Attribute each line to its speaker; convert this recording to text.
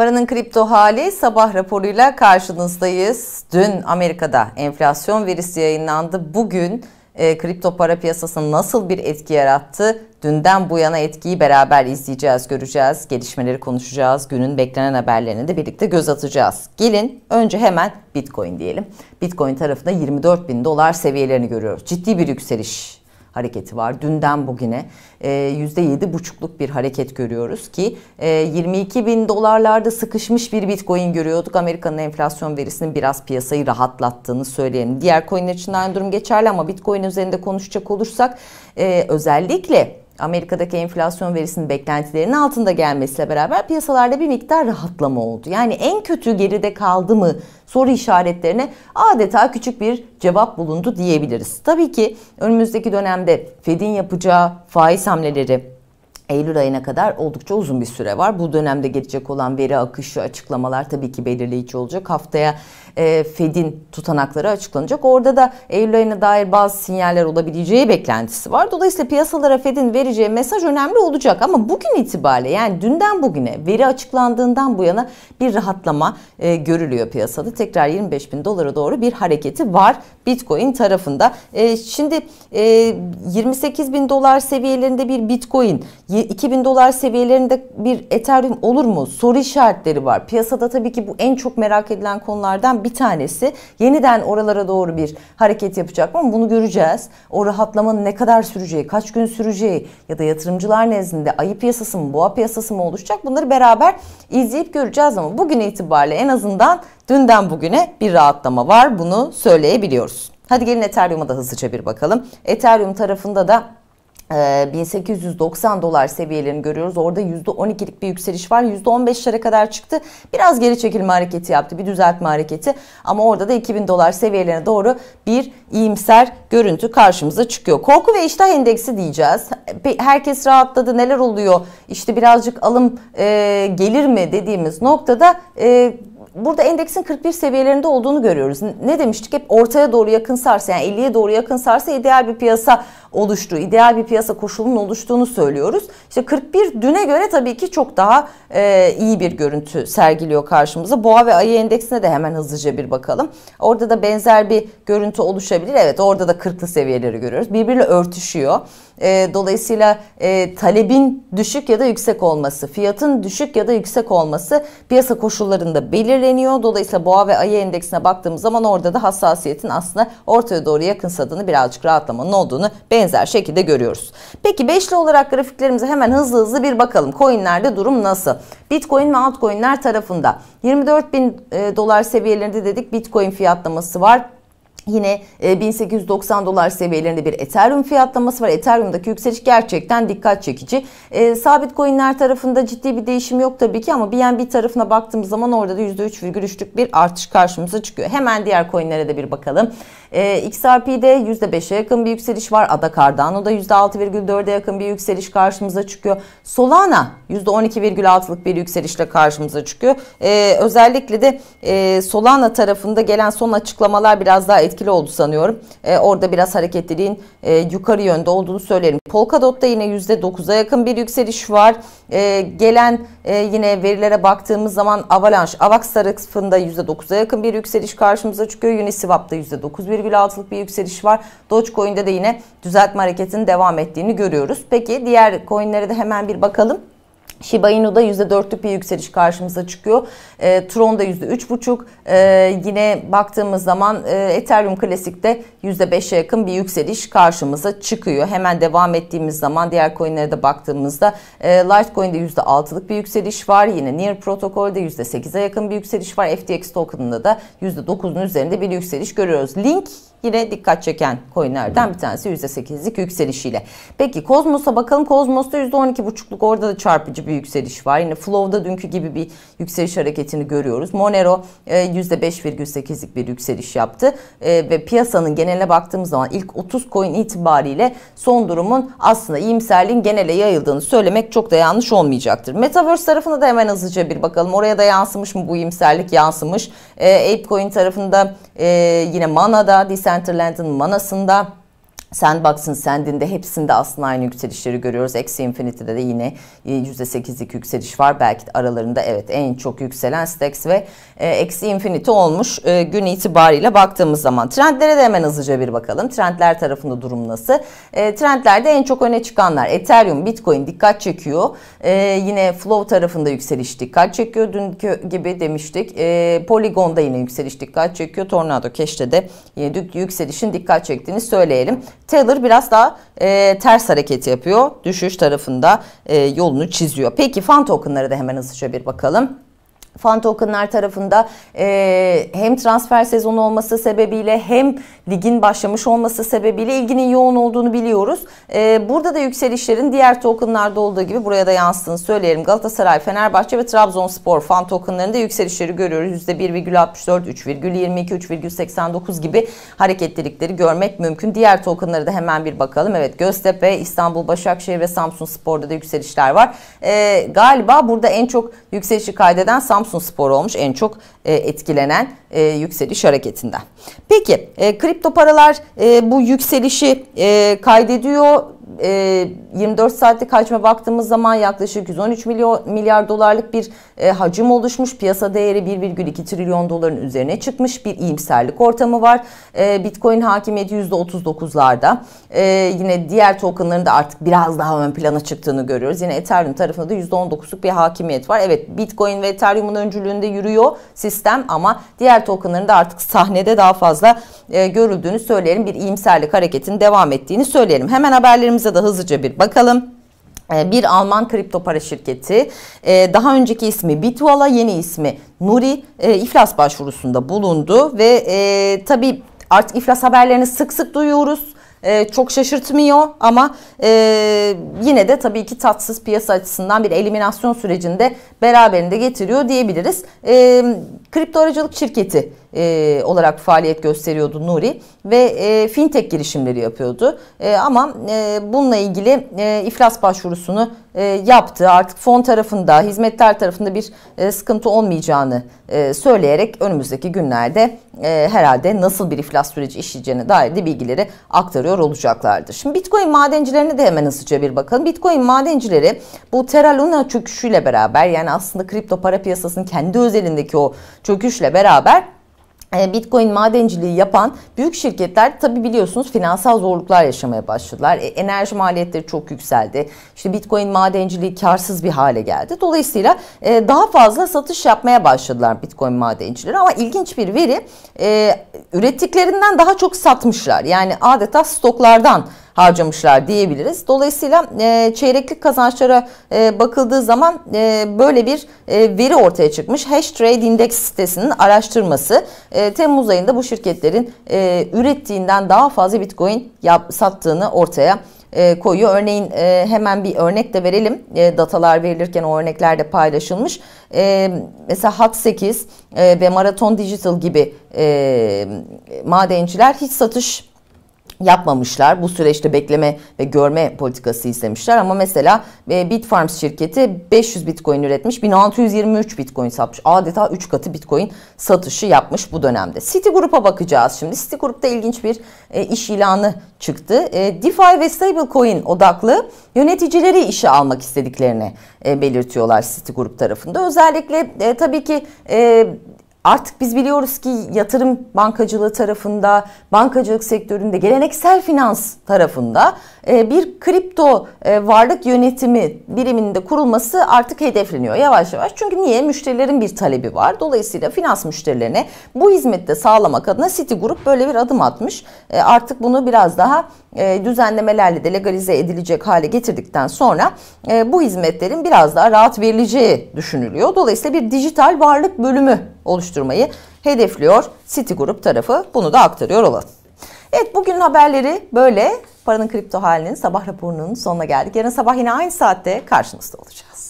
Speaker 1: Paranın kripto hali sabah raporuyla karşınızdayız. Dün Amerika'da enflasyon verisi yayınlandı. Bugün e, kripto para piyasasına nasıl bir etki yarattı? Dünden bu yana etkiyi beraber izleyeceğiz, göreceğiz, gelişmeleri konuşacağız. Günün beklenen haberlerini de birlikte göz atacağız. Gelin önce hemen Bitcoin diyelim. Bitcoin tarafında 24 bin dolar seviyelerini görüyoruz. Ciddi bir yükseliş hareketi var. Dünden bugüne e, yüzde yedi buçukluk bir hareket görüyoruz ki 22 e, bin dolarlarda sıkışmış bir bitcoin görüyorduk. Amerika'nın enflasyon verisinin biraz piyasayı rahatlattığını söyleyelim. Diğer coinler için aynı durum geçerli ama bitcoin üzerinde konuşacak olursak e, özellikle Amerika'daki enflasyon verisinin beklentilerinin altında gelmesiyle beraber piyasalarda bir miktar rahatlama oldu. Yani en kötü geride kaldı mı soru işaretlerine adeta küçük bir cevap bulundu diyebiliriz. Tabii ki önümüzdeki dönemde Fed'in yapacağı faiz hamleleri Eylül ayına kadar oldukça uzun bir süre var. Bu dönemde gelecek olan veri akışı, açıklamalar tabii ki belirleyici olacak. Haftaya e, Fed'in tutanakları açıklanacak. Orada da Eylül ayına dair bazı sinyaller olabileceği beklentisi var. Dolayısıyla piyasalara Fed'in vereceği mesaj önemli olacak. Ama bugün itibariyle yani dünden bugüne veri açıklandığından bu yana bir rahatlama e, görülüyor piyasada. Tekrar 25 bin dolara doğru bir hareketi var Bitcoin tarafında. E, şimdi e, 28 bin dolar seviyelerinde bir Bitcoin... 2000 hani dolar seviyelerinde bir Ethereum olur mu? Soru işaretleri var. Piyasada tabii ki bu en çok merak edilen konulardan bir tanesi. Yeniden oralara doğru bir hareket yapacak mı? Bunu göreceğiz. O rahatlamanın ne kadar süreceği, kaç gün süreceği ya da yatırımcılar nezdinde ayı piyasası mı, boğa piyasası mı oluşacak? Bunları beraber izleyip göreceğiz ama bugün itibariyle en azından dünden bugüne bir rahatlama var. Bunu söyleyebiliyoruz. Hadi gelin Ethereum'a da hızlıca bir bakalım. Ethereum tarafında da 1890 ee, dolar seviyelerini görüyoruz. Orada %12'lik bir yükseliş var. %15'lere kadar çıktı. Biraz geri çekilme hareketi yaptı. Bir düzeltme hareketi. Ama orada da 2000 dolar seviyelerine doğru bir iyimser görüntü karşımıza çıkıyor. Korku ve iştah endeksi diyeceğiz. Herkes rahatladı. Neler oluyor? İşte birazcık alım e, gelir mi dediğimiz noktada e, burada endeksin 41 seviyelerinde olduğunu görüyoruz. Ne demiştik? Hep ortaya doğru yakın sarsa yani 50'ye doğru yakın sarsa ideal bir piyasa oluştu. ideal bir piyasa koşulunun oluştuğunu söylüyoruz. İşte 41 düne göre tabii ki çok daha e, iyi bir görüntü sergiliyor karşımıza. Boğa ve Ayı endeksine de hemen hızlıca bir bakalım. Orada da benzer bir görüntü oluşabilir. Evet orada da 40'lı seviyeleri görüyoruz. Birbiriyle örtüşüyor. E, dolayısıyla e, talebin düşük ya da yüksek olması, fiyatın düşük ya da yüksek olması piyasa koşullarında belir belirleniyor. Dolayısıyla boğa ve ayı endeksine baktığımız zaman orada da hassasiyetin aslında ortaya doğru yakınsadığını birazcık rahatlamanın olduğunu benzer şekilde görüyoruz. Peki beşli olarak grafiklerimize hemen hızlı hızlı bir bakalım. Coinlerde durum nasıl? Bitcoin ve altcoinler tarafında 24 bin e, dolar seviyelerinde dedik Bitcoin fiyatlaması var. Yine 1890 e, dolar seviyelerinde bir Ethereum fiyatlaması var. Ethereum'daki yükseliş gerçekten dikkat çekici. E, sabit coinler tarafında ciddi bir değişim yok tabii ki ama BNB tarafına baktığımız zaman orada da %3,3'lük bir artış karşımıza çıkıyor. Hemen diğer coinlere de bir bakalım. E, XRP'de %5'e yakın bir yükseliş var. Ada Cardano'da %6,4'e yakın bir yükseliş karşımıza çıkıyor. Solana %12,6'lık bir yükselişle karşımıza çıkıyor. E, özellikle de e, Solana tarafında gelen son açıklamalar biraz daha etkili oldu sanıyorum. E, orada biraz hareketliliğin e, yukarı yönde olduğunu söylerim. Polkadot'ta yine %9'a yakın bir yükseliş var. E, gelen e, yine verilere baktığımız zaman Avalanche, Avax tarafında %9'a yakın bir yükseliş karşımıza çıkıyor. Uniswap'ta %9,6'lık bir yükseliş var. Dogecoin'de de yine düzeltme hareketinin devam ettiğini görüyoruz. Peki diğer coinlere de hemen bir bakalım. Shiba Inu'da %4'lük bir yükseliş karşımıza çıkıyor. E, Tron'da %3,5. E, yine baktığımız zaman e, Ethereum Classic'te %5'e yakın bir yükseliş karşımıza çıkıyor. Hemen devam ettiğimiz zaman diğer coinlere de baktığımızda e, Litecoin'de %6'lık bir yükseliş var. Yine Near Protocol'de %8'e yakın bir yükseliş var. FTX token'ında da %9'un üzerinde bir yükseliş görüyoruz. Link yine dikkat çeken coinlerden bir tanesi %8'lik yükselişiyle. Peki Kozmos'a bakalım. Kozmos'ta %12,5'luk orada da çarpıcı bir yükseliş var. Yine Flow'da dünkü gibi bir yükseliş hareketini görüyoruz. Monero %5,8'lik e, bir yükseliş yaptı. E, ve piyasanın geneline baktığımız zaman ilk 30 coin itibariyle son durumun aslında iyimserliğin genele yayıldığını söylemek çok da yanlış olmayacaktır. Metaverse tarafına da hemen hızlıca bir bakalım. Oraya da yansımış mı bu iyimserlik yansımış. E, Apecoin tarafında yine Mana'da, Decent Centerland'ın Manas'ında Sandbox'ın sendinde hepsinde aslında aynı yükselişleri görüyoruz. Eksi Infinity'de de yine %8'lik e, yükseliş var. Belki de aralarında evet en çok yükselen Stacks ve e, Eksi Infinity olmuş e, gün itibariyle baktığımız zaman. Trendlere de hemen hızlıca bir bakalım. Trendler tarafında durum nasıl? E, trendlerde en çok öne çıkanlar Ethereum, Bitcoin dikkat çekiyor. E, yine Flow tarafında yükseliş dikkat çekiyor. Dünkü gibi demiştik. E, Polygon'da yine yükseliş dikkat çekiyor. Tornado Cash'te de yine yükselişin dikkat çektiğini söyleyelim. Taylor biraz daha e, ters hareket yapıyor. Düşüş tarafında e, yolunu çiziyor. Peki fan tokenları da hemen hızlıca bir bakalım. Fan Token'lar tarafında e, hem transfer sezonu olması sebebiyle hem ligin başlamış olması sebebiyle ilginin yoğun olduğunu biliyoruz. E, burada da yükselişlerin diğer token'larda olduğu gibi buraya da yansıdığını söyleyelim. Galatasaray, Fenerbahçe ve Trabzonspor fan token'larında yükselişleri görüyoruz. %1,64, 3,22, 3,89 gibi hareketlilikleri görmek mümkün. Diğer token'lara da hemen bir bakalım. Evet Göztepe, İstanbul, Başakşehir ve Samsun Spor'da da yükselişler var. E, galiba burada en çok yükselişi kaydeden Samsun Samsun Spor olmuş en çok e, etkilenen e, yükseliş hareketinden. Peki e, kripto paralar bu yükselişi kaydediyor e, 24 saatlik hacme baktığımız zaman yaklaşık 113 milyon, milyar dolarlık bir e, hacim oluşmuş. Piyasa değeri 1,2 trilyon doların üzerine çıkmış bir iyimserlik ortamı var. E, Bitcoin hakimiyeti %39'larda. E, yine diğer tokenların da artık biraz daha ön plana çıktığını görüyoruz. Yine Ethereum tarafında da %19'luk bir hakimiyet var. Evet Bitcoin ve Ethereum'un öncülüğünde yürüyor sistem ama diğer tokenların da artık sahnede daha fazla e, görüldüğünü söyleyelim. Bir iyimserlik hareketinin devam ettiğini söyleyelim. Hemen haberlerimiz Haberimize de hızlıca bir bakalım. Ee, bir Alman kripto para şirketi ee, daha önceki ismi Bituala yeni ismi Nuri ee, iflas başvurusunda bulundu ve tabi artık iflas haberlerini sık sık duyuyoruz. Ee, çok şaşırtmıyor ama e, yine de tabii ki tatsız piyasa açısından bir eliminasyon sürecinde beraberinde getiriyor diyebiliriz. E, kripto aracılık şirketi e, olarak faaliyet gösteriyordu Nuri ve e, fintech girişimleri yapıyordu. E, ama e, bununla ilgili e, iflas başvurusunu e, yaptı. Artık fon tarafında, hizmetler tarafında bir e, sıkıntı olmayacağını e, söyleyerek önümüzdeki günlerde e, herhalde nasıl bir iflas süreci işleyeceğine dair de bilgileri aktarıyor olacaklardır. Şimdi Bitcoin madencilerine de hemen hızlıca bir bakalım. Bitcoin madencileri bu Terra Luna çöküşüyle beraber yani aslında kripto para piyasasının kendi özelindeki o çöküşle beraber ee, Bitcoin madenciliği yapan büyük şirketler tabi biliyorsunuz finansal zorluklar yaşamaya başladılar. E, enerji maliyetleri çok yükseldi. İşte Bitcoin madenciliği karsız bir hale geldi. Dolayısıyla e, daha fazla satış yapmaya başladılar Bitcoin madencileri. Ama ilginç bir veri e, ürettiklerinden daha çok satmışlar. Yani adeta stoklardan harcamışlar diyebiliriz. Dolayısıyla e, çeyreklik kazançlara e, bakıldığı zaman e, böyle bir veri ortaya çıkmış. Hash Trade Index sitesinin araştırması Temmuz ayında bu şirketlerin ürettiğinden daha fazla Bitcoin sattığını ortaya koyuyor. Örneğin hemen bir örnek de verelim. datalar verilirken o örnekler de paylaşılmış. mesela HAT8 ve Marathon Digital gibi madenciler hiç satış yapmamışlar. Bu süreçte bekleme ve görme politikası izlemişler. ama mesela e, Bitfarms şirketi 500 Bitcoin üretmiş, 1623 Bitcoin satmış. Adeta 3 katı Bitcoin satışı yapmış bu dönemde. Citigroup'a bakacağız şimdi. Citigroup'ta ilginç bir e, iş ilanı çıktı. E, DeFi ve stablecoin odaklı yöneticileri işe almak istediklerini e, belirtiyorlar Citigroup tarafında. Özellikle tabii ki Artık biz biliyoruz ki yatırım bankacılığı tarafında, bankacılık sektöründe, geleneksel finans tarafında e, bir kripto e, varlık yönetimi biriminde kurulması artık hedefleniyor yavaş yavaş. Çünkü niye? Müşterilerin bir talebi var. Dolayısıyla finans müşterilerine bu hizmette sağlamak adına Citigroup böyle bir adım atmış. E, artık bunu biraz daha düzenlemelerle de legalize edilecek hale getirdikten sonra bu hizmetlerin biraz daha rahat verileceği düşünülüyor. Dolayısıyla bir dijital varlık bölümü oluşturmayı hedefliyor City Grup tarafı. Bunu da aktarıyor olalım. Evet bugünün haberleri böyle. Paranın kripto halinin sabah raporunun sonuna geldik. Yarın sabah yine aynı saatte karşınızda olacağız.